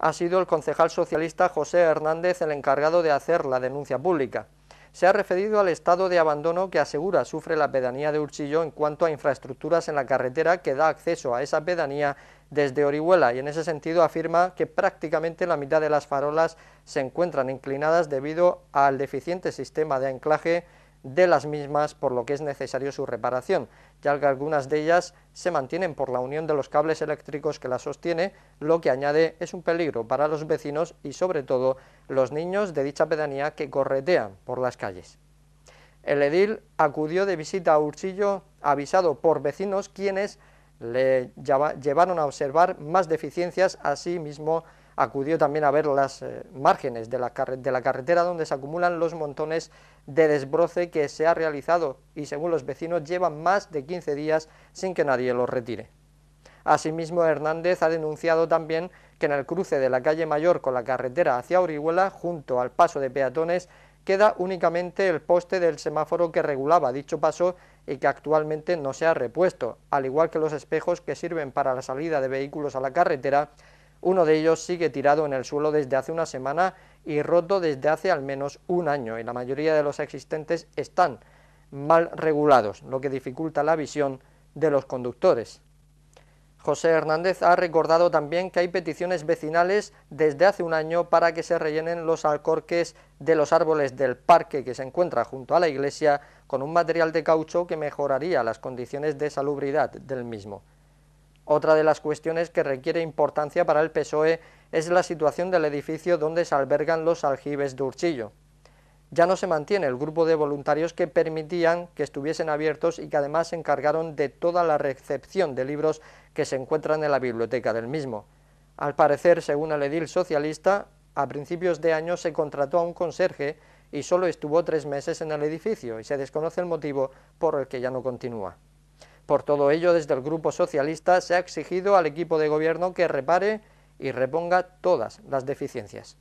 ha sido el concejal socialista José Hernández el encargado de hacer la denuncia pública. Se ha referido al estado de abandono que asegura sufre la pedanía de Urchillo en cuanto a infraestructuras en la carretera que da acceso a esa pedanía desde Orihuela y en ese sentido afirma que prácticamente la mitad de las farolas se encuentran inclinadas debido al deficiente sistema de anclaje de las mismas, por lo que es necesario su reparación, ya que algunas de ellas se mantienen por la unión de los cables eléctricos que las sostiene, lo que añade es un peligro para los vecinos y sobre todo los niños de dicha pedanía que corretean por las calles. El edil acudió de visita a Urchillo avisado por vecinos quienes le llevaron a observar más deficiencias, mismo acudió también a ver las eh, márgenes de la, de la carretera donde se acumulan los montones de desbroce que se ha realizado y según los vecinos llevan más de 15 días sin que nadie los retire. Asimismo, Hernández ha denunciado también que en el cruce de la calle Mayor con la carretera hacia Orihuela, junto al paso de peatones, queda únicamente el poste del semáforo que regulaba dicho paso y que actualmente no se ha repuesto, al igual que los espejos que sirven para la salida de vehículos a la carretera uno de ellos sigue tirado en el suelo desde hace una semana y roto desde hace al menos un año, y la mayoría de los existentes están mal regulados, lo que dificulta la visión de los conductores. José Hernández ha recordado también que hay peticiones vecinales desde hace un año para que se rellenen los alcorques de los árboles del parque que se encuentra junto a la iglesia con un material de caucho que mejoraría las condiciones de salubridad del mismo. Otra de las cuestiones que requiere importancia para el PSOE es la situación del edificio donde se albergan los aljibes de Urchillo. Ya no se mantiene el grupo de voluntarios que permitían que estuviesen abiertos y que además se encargaron de toda la recepción de libros que se encuentran en la biblioteca del mismo. Al parecer, según el edil socialista, a principios de año se contrató a un conserje y solo estuvo tres meses en el edificio y se desconoce el motivo por el que ya no continúa. Por todo ello, desde el Grupo Socialista se ha exigido al equipo de gobierno que repare y reponga todas las deficiencias.